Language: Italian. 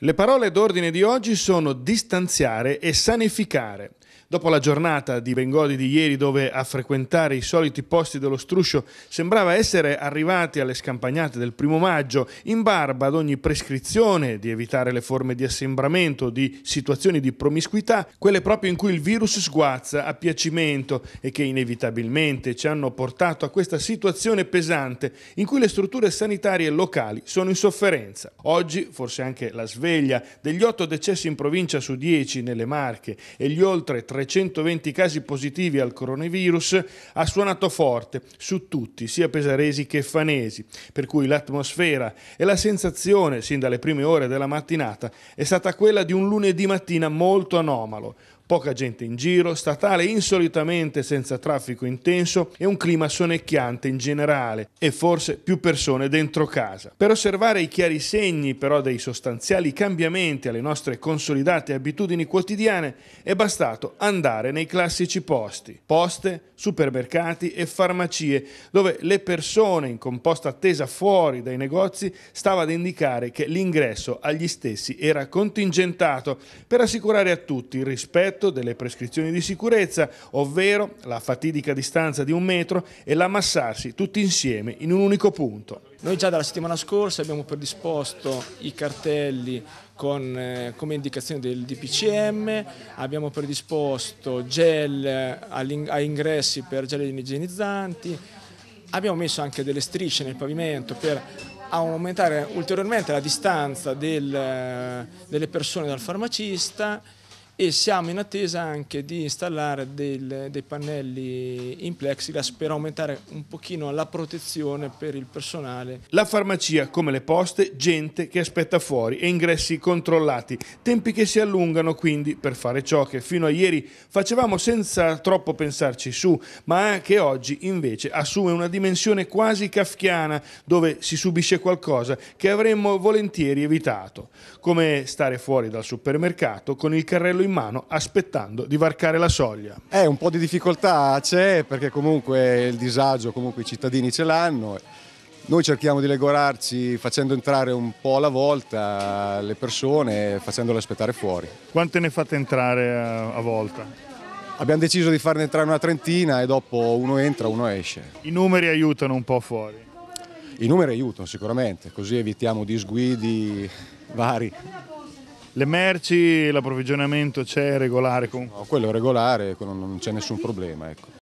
Le parole d'ordine di oggi sono distanziare e sanificare. Dopo la giornata di Bengodi di ieri dove a frequentare i soliti posti dello struscio sembrava essere arrivati alle scampagnate del primo maggio, in barba ad ogni prescrizione di evitare le forme di assembramento, di situazioni di promiscuità, quelle proprio in cui il virus sguazza a piacimento e che inevitabilmente ci hanno portato a questa situazione pesante in cui le strutture sanitarie locali sono in sofferenza. Oggi, forse anche la sveglia, degli otto decessi in provincia su 10 nelle Marche e gli oltre 3 320 casi positivi al coronavirus, ha suonato forte su tutti, sia pesaresi che fanesi, per cui l'atmosfera e la sensazione, sin dalle prime ore della mattinata, è stata quella di un lunedì mattina molto anomalo, poca gente in giro, statale insolitamente senza traffico intenso e un clima sonnecchiante in generale e forse più persone dentro casa. Per osservare i chiari segni però dei sostanziali cambiamenti alle nostre consolidate abitudini quotidiane è bastato andare nei classici posti, poste, supermercati e farmacie, dove le persone in composta attesa fuori dai negozi stava ad indicare che l'ingresso agli stessi era contingentato per assicurare a tutti il rispetto rispetto delle prescrizioni di sicurezza, ovvero la fatidica distanza di un metro e l'ammassarsi tutti insieme in un unico punto. Noi già dalla settimana scorsa abbiamo predisposto i cartelli con, eh, come indicazione del DPCM, abbiamo predisposto gel a ingressi per gel igienizzanti, abbiamo messo anche delle strisce nel pavimento per aumentare ulteriormente la distanza del, eh, delle persone dal farmacista e siamo in attesa anche di installare del, dei pannelli in plexiglass per aumentare un pochino la protezione per il personale. La farmacia, come le poste, gente che aspetta fuori e ingressi controllati, tempi che si allungano quindi per fare ciò che fino a ieri facevamo senza troppo pensarci su, ma che oggi invece assume una dimensione quasi kafkiana dove si subisce qualcosa che avremmo volentieri evitato, come stare fuori dal supermercato con il carrello in in mano aspettando di varcare la soglia. Eh, un po' di difficoltà c'è perché comunque il disagio, comunque i cittadini ce l'hanno. Noi cerchiamo di legorarci facendo entrare un po' alla volta le persone, facendole aspettare fuori. Quante ne fate entrare eh, a, volta? Abbiamo deciso di farne entrare una trentina e dopo uno entra, uno esce. I numeri aiutano un po' fuori? I numeri aiutano sicuramente, così evitiamo disguidi vari. Le merci, l'approvvigionamento c'è regolare? Con... No, quello è regolare, non c'è nessun problema. Ecco.